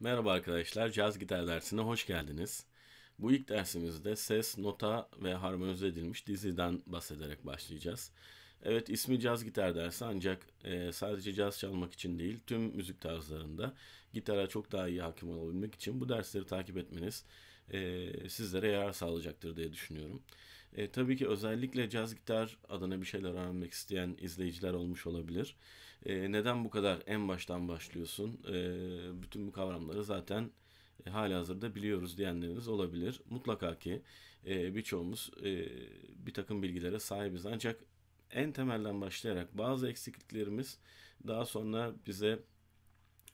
Merhaba arkadaşlar, Caz Gitar dersine hoş geldiniz. Bu ilk dersimizde ses, nota ve harmonize edilmiş diziden bahsederek başlayacağız. Evet ismi caz gitar dersi ancak e, sadece caz çalmak için değil tüm müzik tarzlarında gitara çok daha iyi hakim olabilmek için bu dersleri takip etmeniz e, sizlere yarar sağlayacaktır diye düşünüyorum. E, tabii ki özellikle caz gitar adına bir şeyler öğrenmek isteyen izleyiciler olmuş olabilir. E, neden bu kadar en baştan başlıyorsun? E, bütün bu kavramları zaten e, hali hazırda biliyoruz diyenleriniz olabilir. Mutlaka ki e, birçoğumuz e, bir takım bilgilere sahibiz. Ancak en temelden başlayarak bazı eksikliklerimiz daha sonra bize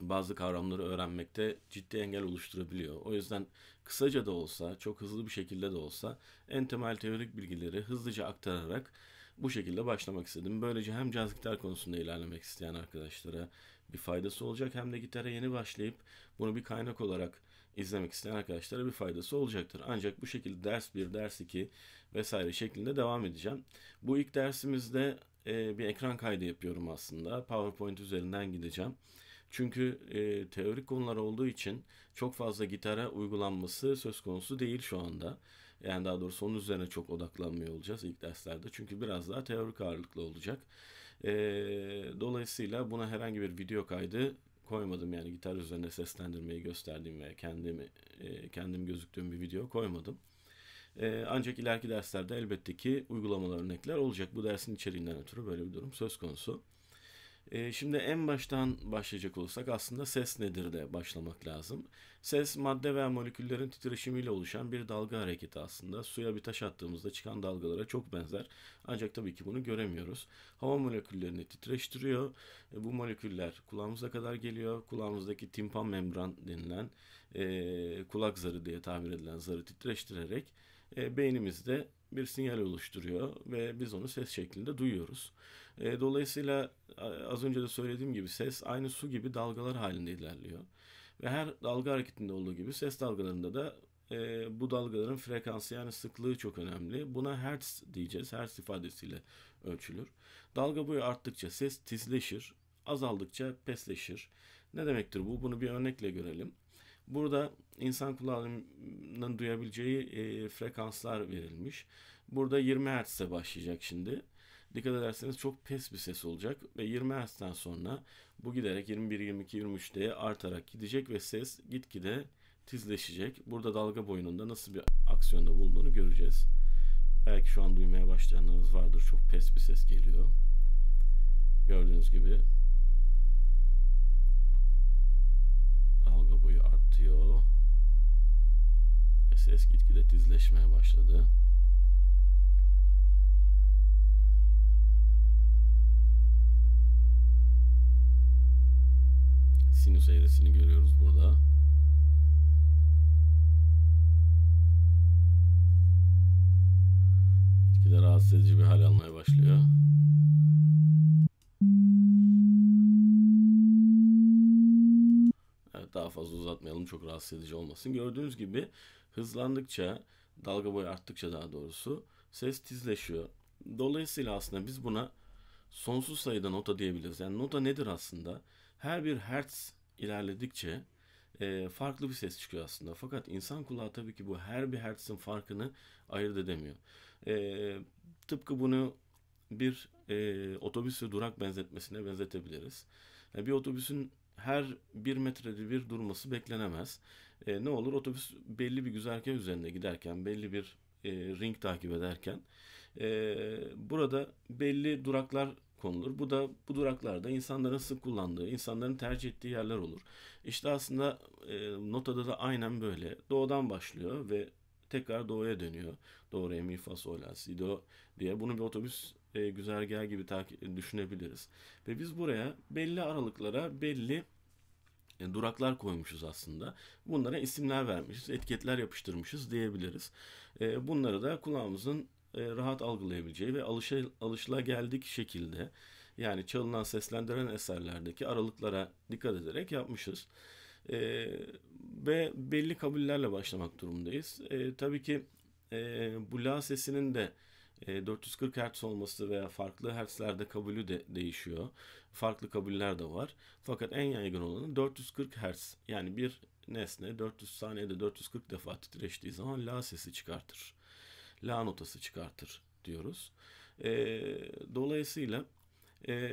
bazı kavramları öğrenmekte ciddi engel oluşturabiliyor. O yüzden kısaca da olsa, çok hızlı bir şekilde de olsa en temel teorik bilgileri hızlıca aktararak bu şekilde başlamak istedim. Böylece hem caz gitar konusunda ilerlemek isteyen arkadaşlara bir faydası olacak hem de gitara yeni başlayıp bunu bir kaynak olarak izlemek isteyen arkadaşlara bir faydası olacaktır. Ancak bu şekilde ders 1, ders 2 vesaire şeklinde devam edeceğim. Bu ilk dersimizde e, bir ekran kaydı yapıyorum aslında. PowerPoint üzerinden gideceğim. Çünkü e, teorik konular olduğu için çok fazla gitara uygulanması söz konusu değil şu anda. Yani daha doğrusu onun üzerine çok odaklanmıyor olacağız ilk derslerde. Çünkü biraz daha teorik ağırlıklı olacak. E, dolayısıyla buna herhangi bir video kaydı koymadım yani gitar üzerine seslendirmeyi gösterdiğim veya kendimi e, kendim gözüktüğüm bir video koymadım. E, ancak ileriki derslerde elbette ki uygulamalar örnekler olacak. Bu dersin içeriğinden ötürü böyle bir durum söz konusu. E, şimdi en baştan başlayacak olursak aslında ses nedir de başlamak lazım. Ses madde veya moleküllerin titreşimiyle oluşan bir dalga hareketi aslında. Suya bir taş attığımızda çıkan dalgalara çok benzer. Ancak tabii ki bunu göremiyoruz. Hava moleküllerini titreştiriyor. E, bu moleküller kulağımıza kadar geliyor. Kulağımızdaki timpan membran denilen e, kulak zarı diye tabir edilen zarı titreştirerek e, beynimizde bir sinyal oluşturuyor ve biz onu ses şeklinde duyuyoruz. E, dolayısıyla az önce de söylediğim gibi ses aynı su gibi dalgalar halinde ilerliyor. Ve her dalga hareketinde olduğu gibi ses dalgalarında da e, bu dalgaların frekansı yani sıklığı çok önemli. Buna hertz diyeceğiz. Hertz ifadesiyle ölçülür. Dalga boyu arttıkça ses tizleşir. Azaldıkça pesleşir. Ne demektir bu? Bunu bir örnekle görelim. Burada insan kulağının duyabileceği e, frekanslar verilmiş. Burada 20 Hz'e başlayacak şimdi. Dikkat ederseniz çok pes bir ses olacak ve 20 Hz'den sonra bu giderek 21, 22, 23'te artarak gidecek ve ses gitgide tizleşecek. Burada dalga boyununda nasıl bir aksiyonda bulunduğunu göreceğiz. Belki şu an duymaya başlayanlarınız vardır. Çok pes bir ses geliyor. Gördüğünüz gibi dalga boyu artıyor. Ve ses gitgide tizleşmeye başladı. çevresini görüyoruz burada. Gitgide rahatsız edici bir hal almaya başlıyor. Evet, daha fazla uzatmayalım çok rahatsız edici olmasın. Gördüğünüz gibi hızlandıkça dalga boyu arttıkça daha doğrusu ses tizleşiyor. Dolayısıyla aslında biz buna sonsuz sayıda nota diyebiliriz. Yani nota nedir aslında? Her bir hertz ilerledikçe e, farklı bir ses çıkıyor aslında. Fakat insan kulağı tabii ki bu her bir hertzin farkını ayırt edemiyor. E, tıpkı bunu bir e, otobüs ve durak benzetmesine benzetebiliriz. Yani e, bir otobüsün her bir metrede bir durması beklenemez. E, ne olur otobüs belli bir güzergah üzerinde giderken, belli bir e, ring takip ederken e, burada belli duraklar konulur. Bu da bu duraklarda insanların sık kullandığı, insanların tercih ettiği yerler olur. İşte aslında e, notada da aynen böyle. Doğudan başlıyor ve tekrar doğuya dönüyor. Doğru mi fa sol la si do diye. Bunu bir otobüs e, güzergahı gibi takip, düşünebiliriz. Ve biz buraya belli aralıklara belli e, duraklar koymuşuz aslında. Bunlara isimler vermişiz, etiketler yapıştırmışız diyebiliriz. E, bunları da kulağımızın e, rahat algılayabileceği ve alışa, alışla geldik şekilde yani çalınan seslendiren eserlerdeki aralıklara dikkat ederek yapmışız. E, ve belli kabullerle başlamak durumundayız. E, tabii ki e, bu la sesinin de 440 e, Hz olması veya farklı hertzlerde kabulü de değişiyor. Farklı kabuller de var. Fakat en yaygın olanı 440 Hz. Yani bir nesne 400 saniyede 440 defa titreştiği zaman la sesi çıkartır la notası çıkartır diyoruz. E, dolayısıyla e,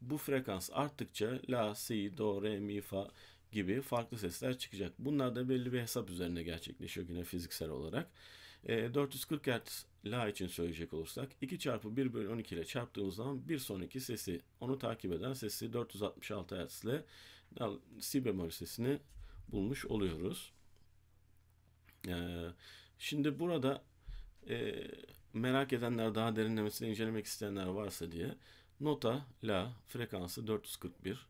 bu frekans arttıkça la, si, do, re, mi, fa gibi farklı sesler çıkacak. Bunlar da belli bir hesap üzerine gerçekleşiyor yine fiziksel olarak. E, 440 Hz la için söyleyecek olursak 2 çarpı 1 bölü 12 ile çarptığımız zaman bir sonraki sesi onu takip eden sesi 466 Hz ile si bemol sesini bulmuş oluyoruz. E, şimdi burada e, merak edenler daha derinlemesine incelemek isteyenler varsa diye nota la frekansı 441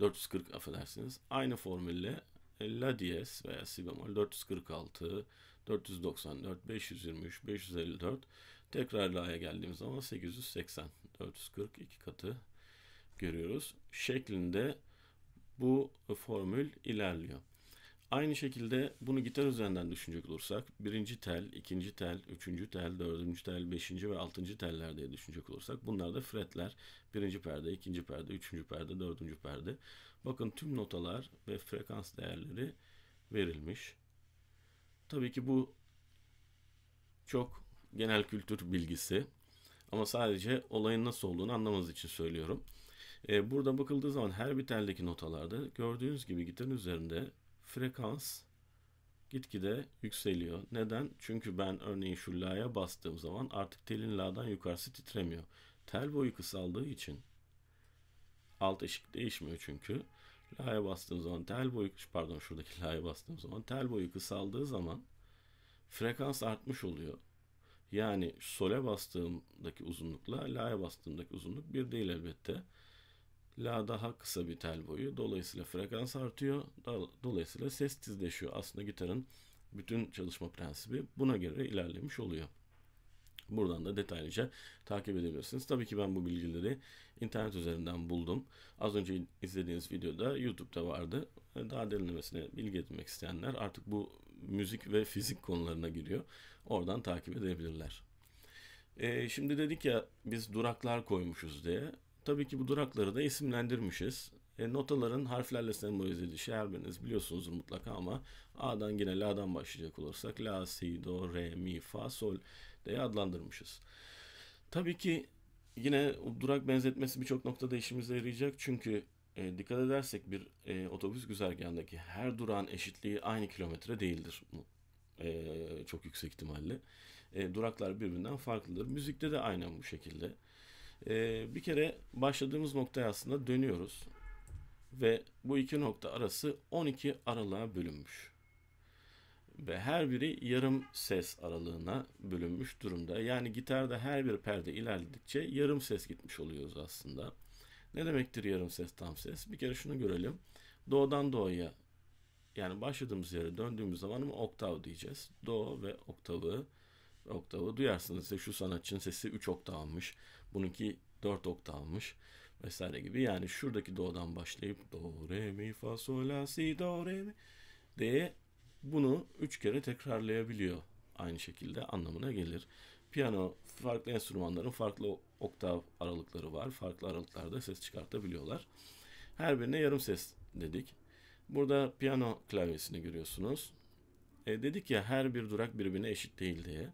440 affedersiniz. Aynı formülle e, la diyez veya si bemol 446 494 523 554 tekrar la'ya geldiğimiz zaman 880 440 iki katı görüyoruz. Şeklinde bu formül ilerliyor. Aynı şekilde bunu gitar üzerinden düşünecek olursak birinci tel, ikinci tel, üçüncü tel, dördüncü tel, beşinci ve altıncı teller diye düşünecek olursak bunlar da fretler. Birinci perde, ikinci perde, üçüncü perde, dördüncü perde. Bakın tüm notalar ve frekans değerleri verilmiş. Tabii ki bu çok genel kültür bilgisi ama sadece olayın nasıl olduğunu anlamanız için söylüyorum. Ee, burada bakıldığı zaman her bir teldeki notalarda gördüğünüz gibi gitarın üzerinde frekans gitgide yükseliyor. Neden? Çünkü ben örneğin şu la'ya bastığım zaman artık telin la'dan yukarısı titremiyor. Tel boyu kısaldığı için alt eşik değişmiyor çünkü. La'ya bastığım zaman tel boyu pardon şuradaki la'ya bastığım zaman tel boyu kısaldığı zaman frekans artmış oluyor. Yani sole bastığımdaki uzunlukla la'ya bastığımdaki uzunluk bir değil elbette. La daha kısa bir tel boyu. Dolayısıyla frekans artıyor. Dolayısıyla ses tizleşiyor. Aslında gitarın bütün çalışma prensibi buna göre ilerlemiş oluyor. Buradan da detaylıca takip edebilirsiniz. Tabii ki ben bu bilgileri internet üzerinden buldum. Az önce izlediğiniz videoda YouTube'da vardı. Daha derinlemesine bilgi edinmek isteyenler artık bu müzik ve fizik konularına giriyor. Oradan takip edebilirler. Ee, şimdi dedik ya biz duraklar koymuşuz diye. Tabii ki bu durakları da isimlendirmişiz. E, notaların harflerle sembolize edilişi her biriniz biliyorsunuzdur mutlaka ama A'dan yine La'dan başlayacak olursak La, Si, Do, Re, Mi, Fa, Sol diye adlandırmışız. Tabii ki yine durak benzetmesi birçok noktada işimize yarayacak çünkü e, dikkat edersek bir e, otobüs güzergahındaki her durağın eşitliği aynı kilometre değildir. E, çok yüksek ihtimalle. E, duraklar birbirinden farklıdır. Müzikte de aynen bu şekilde. Ee, bir kere başladığımız noktaya aslında dönüyoruz. Ve bu iki nokta arası 12 aralığa bölünmüş. Ve her biri yarım ses aralığına bölünmüş durumda. Yani gitarda her bir perde ilerledikçe yarım ses gitmiş oluyoruz aslında. Ne demektir yarım ses tam ses? Bir kere şunu görelim. Do'dan do'ya yani başladığımız yere döndüğümüz zaman mı oktav diyeceğiz. Do ve oktavı oktavı duyarsınız. İşte şu sanatçının sesi 3 oktav almış. Bununki 4 oktav almış vesaire gibi. Yani şuradaki do'dan başlayıp do re mi fa sol la si do re mi diye bunu 3 kere tekrarlayabiliyor aynı şekilde anlamına gelir. Piyano farklı enstrümanların farklı oktav aralıkları var. Farklı aralıklarda ses çıkartabiliyorlar. Her birine yarım ses dedik. Burada piyano klavyesini görüyorsunuz. E, dedik ya her bir durak birbirine eşit değil diye.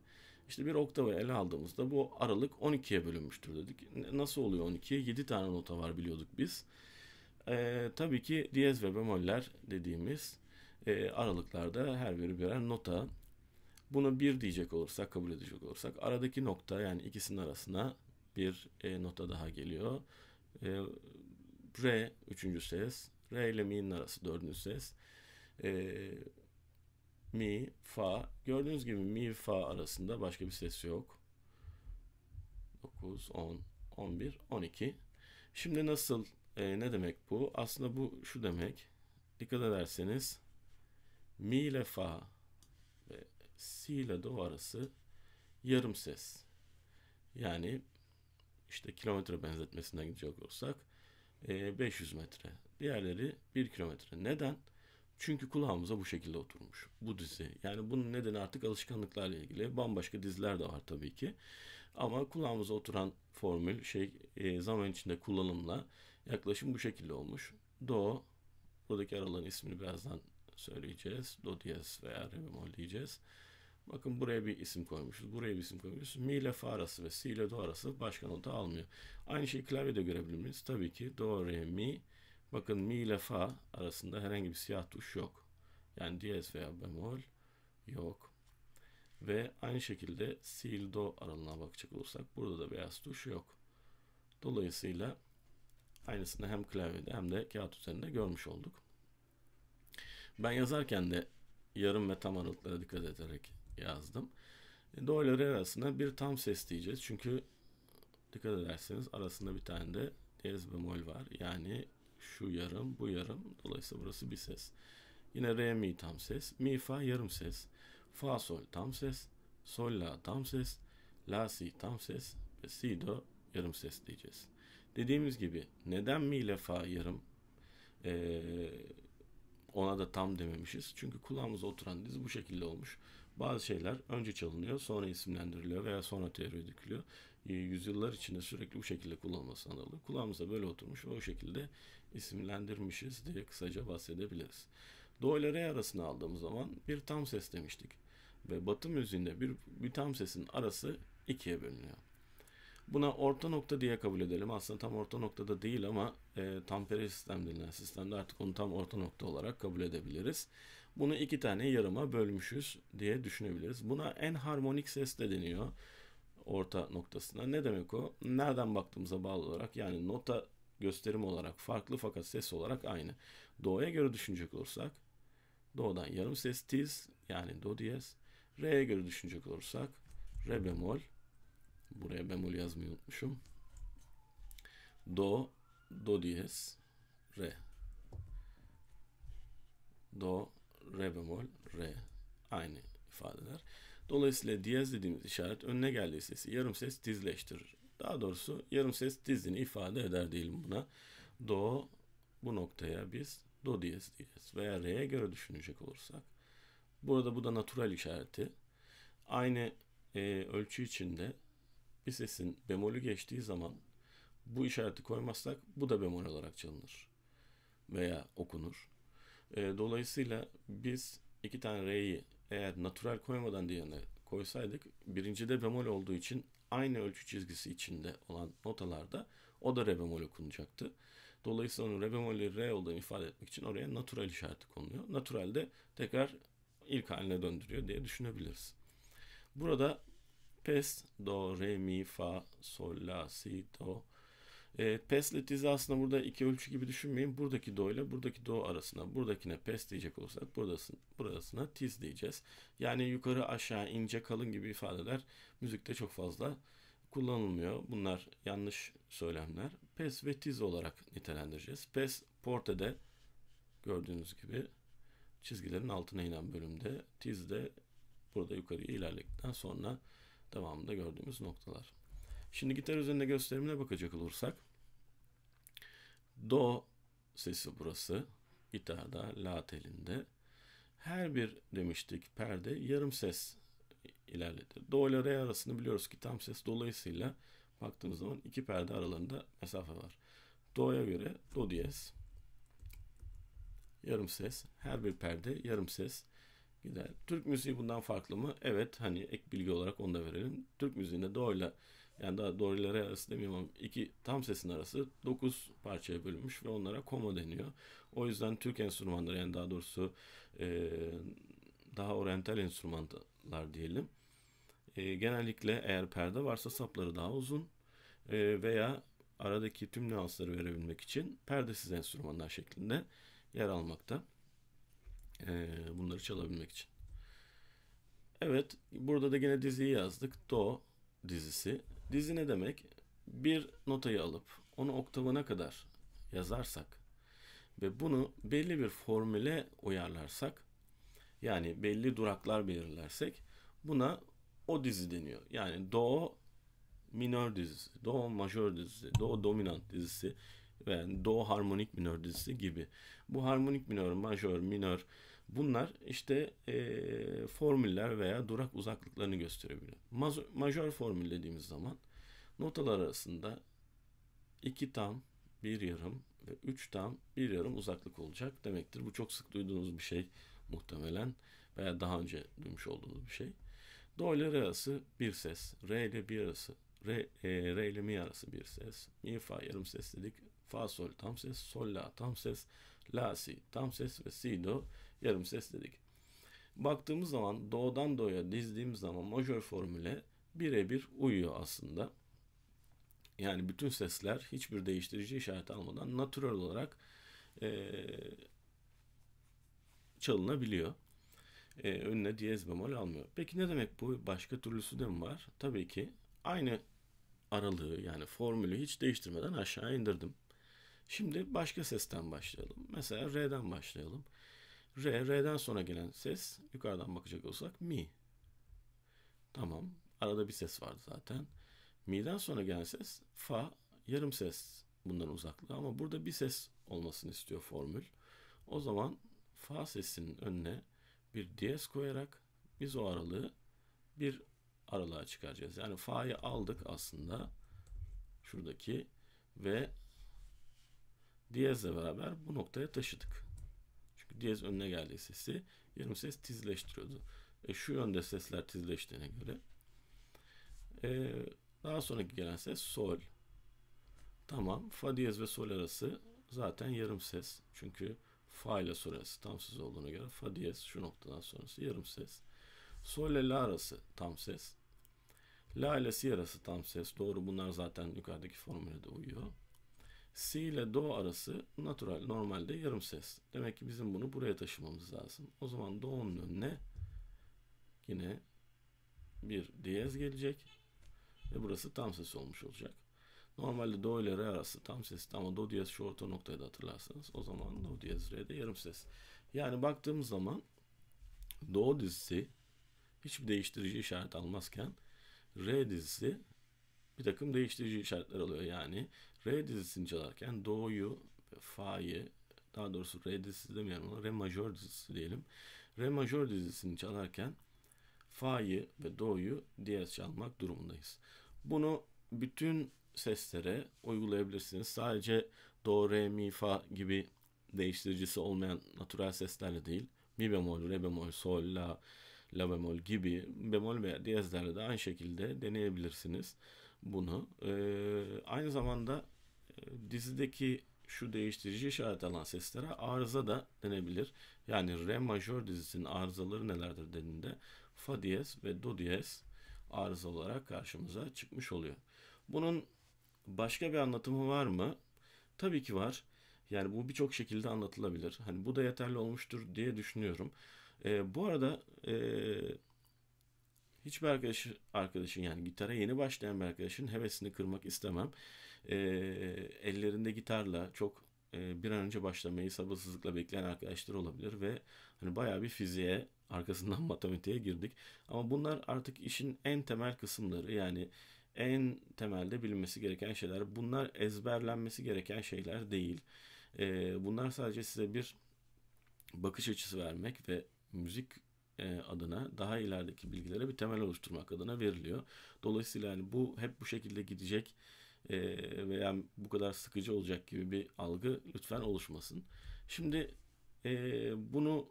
İşte bir oktava ele aldığımızda bu aralık 12'ye bölünmüştür dedik. Nasıl oluyor 12'ye? 7 tane nota var biliyorduk biz. Ee, tabii ki diyez ve bemoller dediğimiz e, aralıklarda her biri birer nota. Buna bir diyecek olursak, kabul edecek olursak aradaki nokta yani ikisinin arasına bir e, nota daha geliyor. E, re 3. ses, re ile mi'nin arası 4. ses. E, mi, fa. Gördüğünüz gibi mi, fa arasında başka bir ses yok. 9, 10, 11, 12. Şimdi nasıl, e, ne demek bu? Aslında bu şu demek. Dikkat ederseniz mi ile fa ve si ile do arası yarım ses. Yani işte kilometre benzetmesinden gidecek olsak e, 500 metre. Diğerleri 1 kilometre. Neden? Neden? Çünkü kulağımıza bu şekilde oturmuş bu dizi. Yani bunun nedeni artık alışkanlıklarla ilgili. Bambaşka diziler de var tabii ki. Ama kulağımıza oturan formül şey e, zaman içinde kullanımla yaklaşım bu şekilde olmuş. Do, buradaki aralığın ismini birazdan söyleyeceğiz. Do diyez veya re bemol diyeceğiz. Bakın buraya bir isim koymuşuz, buraya bir isim koymuşuz. Mi ile fa arası ve si ile do arası başka nota almıyor. Aynı şeyi klavyede görebilir miyiz? Tabii ki do, re, mi, Bakın mi ile fa arasında herhangi bir siyah tuş yok. Yani diyez veya bemol yok. Ve aynı şekilde si ile do aralığına bakacak olursak burada da beyaz tuş yok. Dolayısıyla aynısını hem klavyede hem de kağıt üzerinde görmüş olduk. Ben yazarken de yarım ve tam aralıklara dikkat ederek yazdım. E, do ile re arasında bir tam ses diyeceğiz. Çünkü dikkat ederseniz arasında bir tane de diyez bemol var. Yani şu yarım, bu yarım. Dolayısıyla burası bir ses. Yine re mi tam ses, mi fa yarım ses, fa sol tam ses, sol la tam ses, la si tam ses ve si do yarım ses diyeceğiz. Dediğimiz gibi neden mi ile fa yarım ee, ona da tam dememişiz. Çünkü kulağımıza oturan diz bu şekilde olmuş. Bazı şeyler önce çalınıyor, sonra isimlendiriliyor veya sonra teori dökülüyor. Ee, yüzyıllar içinde sürekli bu şekilde kullanılması dolayı kulağımıza böyle oturmuş ve o şekilde isimlendirmişiz diye kısaca bahsedebiliriz. Do ile re arasını aldığımız zaman bir tam ses demiştik. Ve batı müziğinde bir, bir tam sesin arası ikiye bölünüyor. Buna orta nokta diye kabul edelim. Aslında tam orta noktada değil ama e, tampere sistem denilen sistemde artık onu tam orta nokta olarak kabul edebiliriz. Bunu iki tane yarıma bölmüşüz diye düşünebiliriz. Buna en harmonik ses de deniyor orta noktasına. Ne demek o? Nereden baktığımıza bağlı olarak yani nota gösterim olarak farklı fakat ses olarak aynı. Do'ya göre düşünecek olursak Do'dan yarım ses tiz yani do diyez. Re'ye göre düşünecek olursak re bemol buraya bemol yazmayı unutmuşum. Do do diyez re do re bemol re aynı ifadeler. Dolayısıyla diyez dediğimiz işaret önüne geldiği sesi yarım ses tizleştirir. Daha doğrusu yarım ses dizini ifade eder diyelim buna. Do bu noktaya biz do diyez diyez veya re'ye göre düşünecek olursak. Burada bu da natural işareti. Aynı e, ölçü içinde bir sesin bemolü geçtiği zaman bu işareti koymazsak bu da bemol olarak çalınır veya okunur. E, dolayısıyla biz iki tane re'yi eğer natural koymadan diğerine koysaydık birinci de bemol olduğu için aynı ölçü çizgisi içinde olan notalarda o da re bemol okunacaktı. Dolayısıyla onun re bemolü re olduğunu ifade etmek için oraya natural işareti konuluyor. Natural de tekrar ilk haline döndürüyor diye düşünebiliriz. Burada pes, do, re, mi, fa, sol, la, si, do, e, pestle dizi aslında burada iki ölçü gibi düşünmeyin. Buradaki do ile buradaki do arasına, buradakine pes diyecek olursak buradasın, burasına tiz diyeceğiz. Yani yukarı aşağı ince kalın gibi ifadeler müzikte çok fazla kullanılmıyor. Bunlar yanlış söylemler. Pes ve tiz olarak nitelendireceğiz. Pes portede gördüğünüz gibi çizgilerin altına inen bölümde. Tiz de burada yukarıya ilerledikten sonra devamında gördüğümüz noktalar. Şimdi gitar üzerinde gösterimine bakacak olursak Do sesi burası. İta'da, la telinde. Her bir demiştik perde yarım ses ilerledi. Do ile re arasını biliyoruz ki tam ses. Dolayısıyla baktığımız zaman iki perde aralarında mesafe var. Do'ya göre do diyez. Yarım ses. Her bir perde yarım ses. gider. Türk müziği bundan farklı mı? Evet. Hani ek bilgi olarak onu da verelim. Türk müziğinde do ile yani daha dorilere arası demeyeyim ama iki tam sesin arası 9 parçaya bölünmüş ve onlara koma deniyor. O yüzden Türk enstrümanları yani daha doğrusu e, daha oryantal enstrümanlar diyelim. E, genellikle eğer perde varsa sapları daha uzun e, veya aradaki tüm nüansları verebilmek için perdesiz enstrümanlar şeklinde yer almakta. E, bunları çalabilmek için. Evet burada da yine diziyi yazdık. Do dizisi. Dizi ne demek? Bir notayı alıp onu oktavına kadar yazarsak ve bunu belli bir formüle uyarlarsak yani belli duraklar belirlersek buna o dizi deniyor. Yani do minör dizisi, do majör dizisi, do dominant dizisi ve yani do harmonik minör dizisi gibi. Bu harmonik minör, majör, minör, Bunlar işte e, formüller veya durak uzaklıklarını gösterebilir. Mazo, majör formül dediğimiz zaman notalar arasında 2 tam, 1 yarım ve 3 tam, 1 yarım uzaklık olacak demektir. Bu çok sık duyduğunuz bir şey muhtemelen veya daha önce duymuş olduğunuz bir şey. Do ile re arası bir ses, re ile bir arası, re, e, re ile mi arası bir ses, mi fa yarım ses dedik, fa sol tam ses, sol la tam ses, la si tam ses ve si do yarım ses dedik. Baktığımız zaman doğudan doğuya dizdiğim zaman majör formüle birebir uyuyor aslında. Yani bütün sesler hiçbir değiştirici işareti almadan natural olarak e, çalınabiliyor. E, önüne diyez bemol almıyor. Peki ne demek bu? Başka türlüsü de mi var? Tabii ki aynı aralığı yani formülü hiç değiştirmeden aşağı indirdim. Şimdi başka sesten başlayalım. Mesela R'den başlayalım. Re, Re'den sonra gelen ses yukarıdan bakacak olsak mi. Tamam. Arada bir ses vardı zaten. Mi'den sonra gelen ses fa yarım ses bundan uzaklığı ama burada bir ses olmasını istiyor formül. O zaman fa sesinin önüne bir diyez koyarak biz o aralığı bir aralığa çıkaracağız. Yani fa'yı aldık aslında şuradaki ve diyezle beraber bu noktaya taşıdık diyez önüne geldiği sesi yarım ses tizleştiriyordu. E, şu yönde sesler tizleştiğine göre. E, daha sonraki gelen ses sol. Tamam. Fa diyez ve sol arası zaten yarım ses. Çünkü fa ile sol arası tam ses olduğuna göre fa diyez şu noktadan sonrası yarım ses. Sol ile la arası tam ses. La ile si arası tam ses. Doğru bunlar zaten yukarıdaki formüle de uyuyor. Si ile do arası natural normalde yarım ses. Demek ki bizim bunu buraya taşımamız lazım. O zaman do'nun önüne yine bir diyez gelecek ve burası tam ses olmuş olacak. Normalde do ile re arası tam ses ama do diyez şu orta noktayı da hatırlarsanız o zaman do diyez re de yarım ses. Yani baktığımız zaman do dizisi hiçbir değiştirici işaret almazken re dizisi bir takım değiştirici işaretler alıyor. Yani Re dizisini çalarken Do'yu, Fa'yı daha doğrusu Re dizisi demeyelim ona Re majör dizisi diyelim. Re majör dizisini çalarken Fa'yı ve Do'yu diyez çalmak durumundayız. Bunu bütün seslere uygulayabilirsiniz. Sadece Do, Re, Mi, Fa gibi değiştiricisi olmayan natural seslerle değil. Mi bemol, Re bemol, Sol, La, La bemol gibi bemol veya diyezlerle de aynı şekilde deneyebilirsiniz bunu. Ee, aynı zamanda dizideki şu değiştirici işaret alan seslere arıza da denebilir. Yani re majör dizisinin arızaları nelerdir dediğinde fa diyez ve do diyez arıza olarak karşımıza çıkmış oluyor. Bunun başka bir anlatımı var mı? Tabii ki var. Yani bu birçok şekilde anlatılabilir. Hani bu da yeterli olmuştur diye düşünüyorum. E, bu arada e, hiçbir arkadaşı, arkadaşın yani gitara yeni başlayan bir arkadaşın hevesini kırmak istemem e, ellerinde gitarla çok e, bir an önce başlamayı sabırsızlıkla bekleyen arkadaşlar olabilir ve hani bayağı bir fiziğe arkasından matematiğe girdik. Ama bunlar artık işin en temel kısımları yani en temelde bilinmesi gereken şeyler. Bunlar ezberlenmesi gereken şeyler değil. E, bunlar sadece size bir bakış açısı vermek ve müzik e, adına daha ilerideki bilgilere bir temel oluşturmak adına veriliyor. Dolayısıyla yani bu hep bu şekilde gidecek ee, veya bu kadar sıkıcı olacak gibi bir algı lütfen oluşmasın. Şimdi e, bunu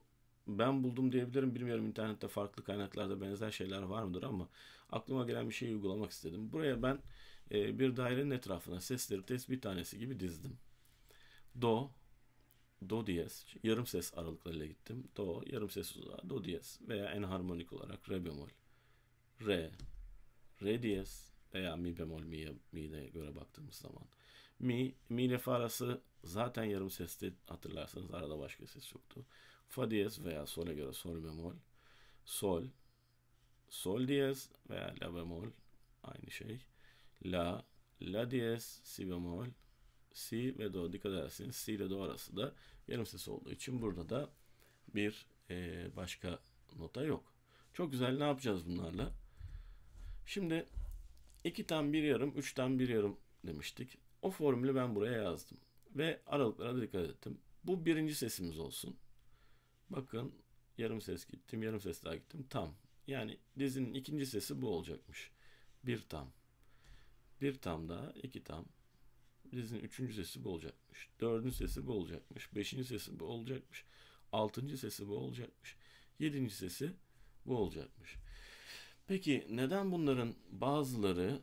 ben buldum diyebilirim bilmiyorum internette farklı kaynaklarda benzer şeyler var mıdır ama aklıma gelen bir şeyi uygulamak istedim. Buraya ben e, bir dairenin etrafına sesleri bir tanesi gibi dizdim. Do, do diyez, yarım ses aralıklarıyla gittim. Do, yarım ses uzağa, do diyez veya enharmonik olarak re bemol. Re, re diyez, veya mi bemol mi'ye mi'ye göre baktığımız zaman. Mi, mi ile fa arası zaten yarım sesti hatırlarsanız arada başka ses yoktu. Fa diyez veya sol'e göre sol bemol. Sol, sol diyez veya la bemol aynı şey. La, la diyez, si bemol, si ve do dikkat edersiniz si ile do arası da yarım ses olduğu için burada da bir e, başka nota yok. Çok güzel ne yapacağız bunlarla? Şimdi 2'den 1 yarım, 3'ten 1 yarım demiştik. O formülü ben buraya yazdım. Ve aralıklara dikkat ettim. Bu birinci sesimiz olsun. Bakın yarım ses gittim, yarım ses daha gittim. Tam. Yani dizinin ikinci sesi bu olacakmış. Bir tam. Bir tam daha, iki tam. Dizinin üçüncü sesi bu olacakmış. Dördüncü sesi bu olacakmış. Beşinci sesi bu olacakmış. Altıncı sesi bu olacakmış. Yedinci sesi bu olacakmış. Peki neden bunların bazıları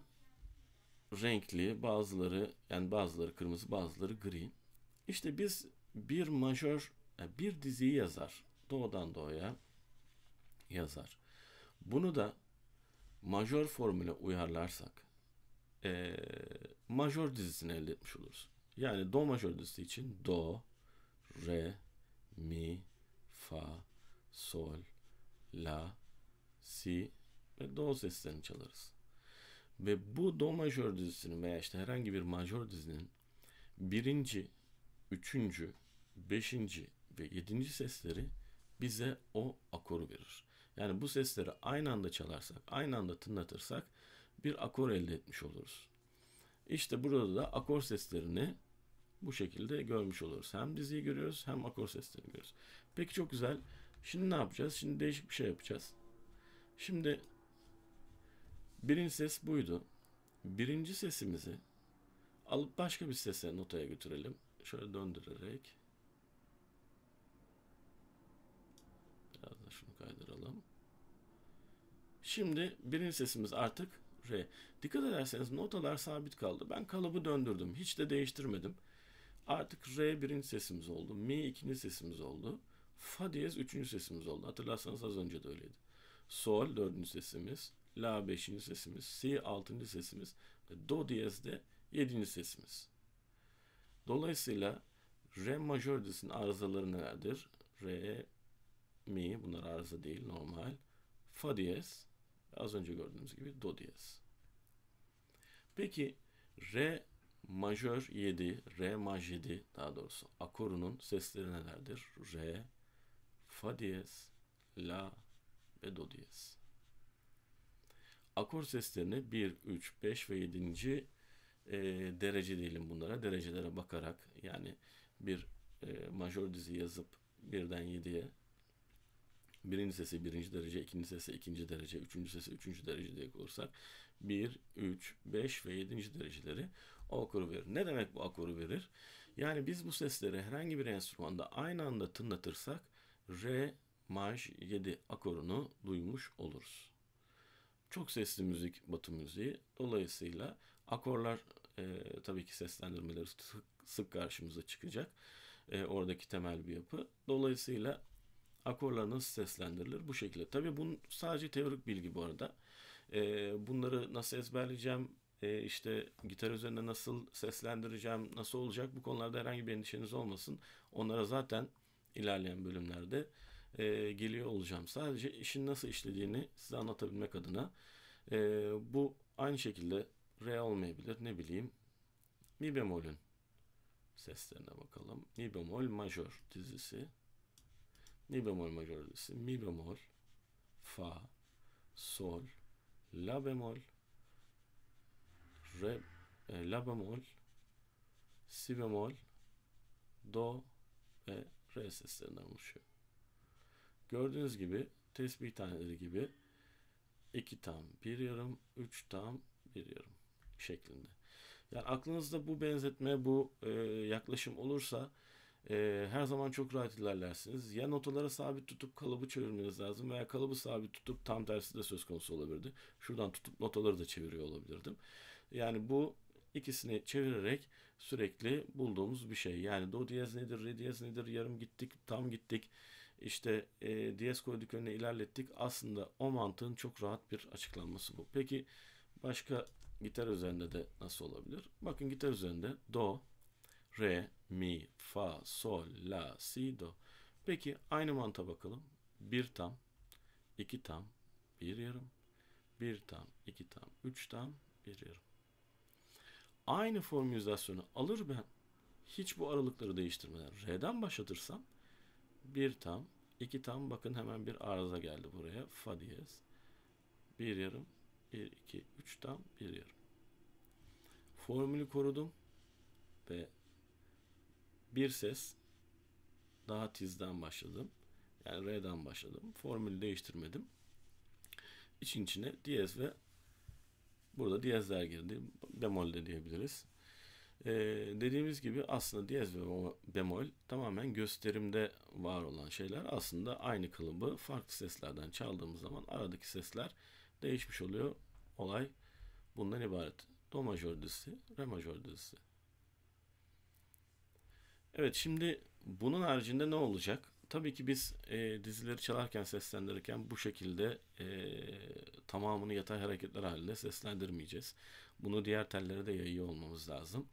renkli, bazıları yani bazıları kırmızı, bazıları gri? İşte biz bir majör e, bir diziyi yazar. Doğudan doğuya yazar. Bunu da majör formüle uyarlarsak e, majör dizisini elde etmiş oluruz. Yani do majör dizisi için do, re, mi, fa, sol, la, si, ve do seslerini çalarız. Ve bu do majör dizisinin veya işte herhangi bir majör dizinin birinci, üçüncü, beşinci ve yedinci sesleri bize o akoru verir. Yani bu sesleri aynı anda çalarsak, aynı anda tınlatırsak bir akor elde etmiş oluruz. İşte burada da akor seslerini bu şekilde görmüş oluruz. Hem diziyi görüyoruz hem akor seslerini görüyoruz. Peki çok güzel. Şimdi ne yapacağız? Şimdi değişik bir şey yapacağız. Şimdi Birinci ses buydu. Birinci sesimizi alıp başka bir sese notaya götürelim. Şöyle döndürerek. Biraz da şunu kaydıralım. Şimdi birinci sesimiz artık re. Dikkat ederseniz notalar sabit kaldı. Ben kalıbı döndürdüm. Hiç de değiştirmedim. Artık re birinci sesimiz oldu. Mi ikinci sesimiz oldu. Fa diyez üçüncü sesimiz oldu. Hatırlarsanız az önce de öyleydi. Sol dördüncü sesimiz. La 5. sesimiz, Si 6. sesimiz ve Do diyez de 7. sesimiz. Dolayısıyla Re majördesinin arızaları nelerdir? Re, Mi bunlar arıza değil normal. Fa diyez az önce gördüğümüz gibi Do diyez. Peki Re majör 7, Re maj 7 daha doğrusu akorunun sesleri nelerdir? Re, Fa diyez, La ve Do diyez akor seslerini 1, 3, 5 ve 7. E, derece diyelim bunlara. Derecelere bakarak yani bir e, majör dizi yazıp birden 7'ye birinci sesi birinci derece, ikinci sesi ikinci derece, üçüncü sesi üçüncü derece diye olursak 1, 3, 5 ve 7. dereceleri o akoru verir. Ne demek bu akoru verir? Yani biz bu sesleri herhangi bir enstrümanda aynı anda tınlatırsak re, maj, 7 akorunu duymuş oluruz. Çok sesli müzik batı müziği. Dolayısıyla akorlar e, tabii ki seslendirmeleri sık, sık karşımıza çıkacak. E, oradaki temel bir yapı. Dolayısıyla akorlar nasıl seslendirilir? Bu şekilde. Tabii bunun sadece teorik bilgi bu arada. E, bunları nasıl ezberleyeceğim? E, işte gitar üzerinde nasıl seslendireceğim? Nasıl olacak? Bu konularda herhangi bir endişeniz olmasın. Onlara zaten ilerleyen bölümlerde e, geliyor olacağım. Sadece işin nasıl işlediğini size anlatabilmek adına. E, bu aynı şekilde re olmayabilir. Ne bileyim mi bemolün seslerine bakalım. Mi bemol majör dizisi. Mi bemol majör dizisi. Mi bemol fa sol la bemol re e, la bemol si bemol do ve re seslerinden oluşuyor. Gördüğünüz gibi tesbih taneleri gibi 2 tam 1 yarım 3 tam 1 yarım şeklinde. Yani aklınızda bu benzetme bu e, yaklaşım olursa e, her zaman çok rahat ilerlersiniz. Ya notaları sabit tutup kalıbı çevirmeniz lazım veya kalıbı sabit tutup tam tersi de söz konusu olabilirdi. Şuradan tutup notaları da çeviriyor olabilirdim. Yani bu ikisini çevirerek sürekli bulduğumuz bir şey. Yani do diyez nedir, re diyez nedir, yarım gittik, tam gittik işte e, DS koyduk önüne ilerlettik. Aslında o mantığın çok rahat bir açıklanması bu. Peki başka gitar üzerinde de nasıl olabilir? Bakın gitar üzerinde do, re, mi, fa, sol, la, si, do. Peki aynı mantığa bakalım. Bir tam, iki tam, bir yarım, bir tam, iki tam, üç tam, bir yarım. Aynı formülizasyonu alır ben hiç bu aralıkları değiştirmeden re'den başlatırsam bir tam. iki tam. Bakın hemen bir arıza geldi buraya. Fa diyez. Bir yarım. Bir, iki, üç tam. Bir yarım. Formülü korudum. Ve bir ses daha tizden başladım. Yani re'den başladım. Formülü değiştirmedim. İçin içine diyez ve burada diyezler girdi. Bemol de diyebiliriz. Ee, dediğimiz gibi aslında diyez ve bemol tamamen gösterimde var olan şeyler aslında aynı kalıbı farklı seslerden çaldığımız zaman aradaki sesler değişmiş oluyor. Olay bundan ibaret. Do majör dizisi, re majör dizisi. Evet şimdi bunun haricinde ne olacak? Tabii ki biz e, dizileri çalarken seslendirirken bu şekilde e, tamamını yatay hareketler halinde seslendirmeyeceğiz. Bunu diğer tellere de yayıyor olmamız lazım.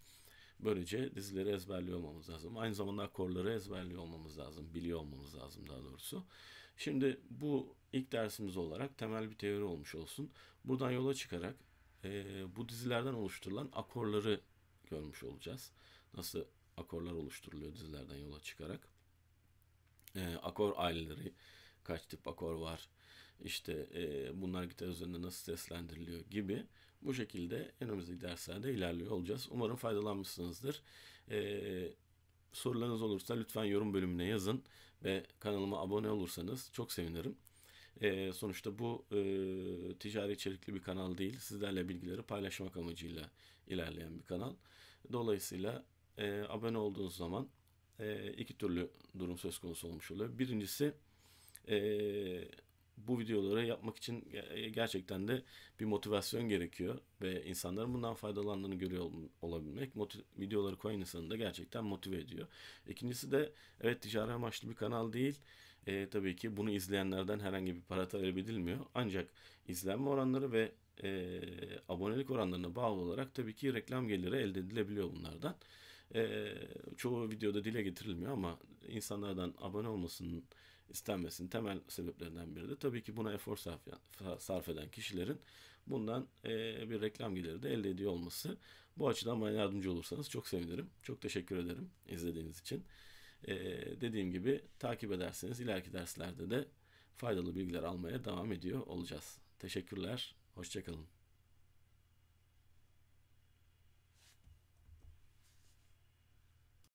Böylece dizileri ezberliyor olmamız lazım. Aynı zamanda akorları ezberliyor olmamız lazım. Biliyor olmamız lazım daha doğrusu. Şimdi bu ilk dersimiz olarak temel bir teori olmuş olsun. Buradan yola çıkarak e, bu dizilerden oluşturulan akorları görmüş olacağız. Nasıl akorlar oluşturuluyor dizilerden yola çıkarak. E, akor aileleri, kaç tip akor var, işte e, bunlar gitar üzerinde nasıl seslendiriliyor gibi bu şekilde önümüzdeki derslerde ilerliyor olacağız. Umarım faydalanmışsınızdır. Ee, sorularınız olursa lütfen yorum bölümüne yazın ve kanalıma abone olursanız çok sevinirim. Ee, sonuçta bu e, ticari içerikli bir kanal değil. Sizlerle bilgileri paylaşmak amacıyla ilerleyen bir kanal. Dolayısıyla e, abone olduğunuz zaman e, iki türlü durum söz konusu olmuş oluyor. Birincisi e, bu videoları yapmak için e, gerçekten de bir motivasyon gerekiyor ve insanların bundan faydalandığını görüyor olabilmek videoları koyan insanı da gerçekten motive ediyor. İkincisi de evet ticari amaçlı bir kanal değil. E, tabii ki bunu izleyenlerden herhangi bir para talep edilmiyor. Ancak izlenme oranları ve e, abonelik oranlarına bağlı olarak tabii ki reklam geliri elde edilebiliyor bunlardan. E, çoğu videoda dile getirilmiyor ama insanlardan abone olmasının istenmesinin temel sebeplerinden biri de tabii ki buna efor sarf, sarf eden kişilerin bundan e, bir reklam geliri de elde ediyor olması. Bu açıdan bana yardımcı olursanız çok sevinirim. Çok teşekkür ederim izlediğiniz için. E, dediğim gibi takip ederseniz ileriki derslerde de faydalı bilgiler almaya devam ediyor olacağız. Teşekkürler. Hoşçakalın.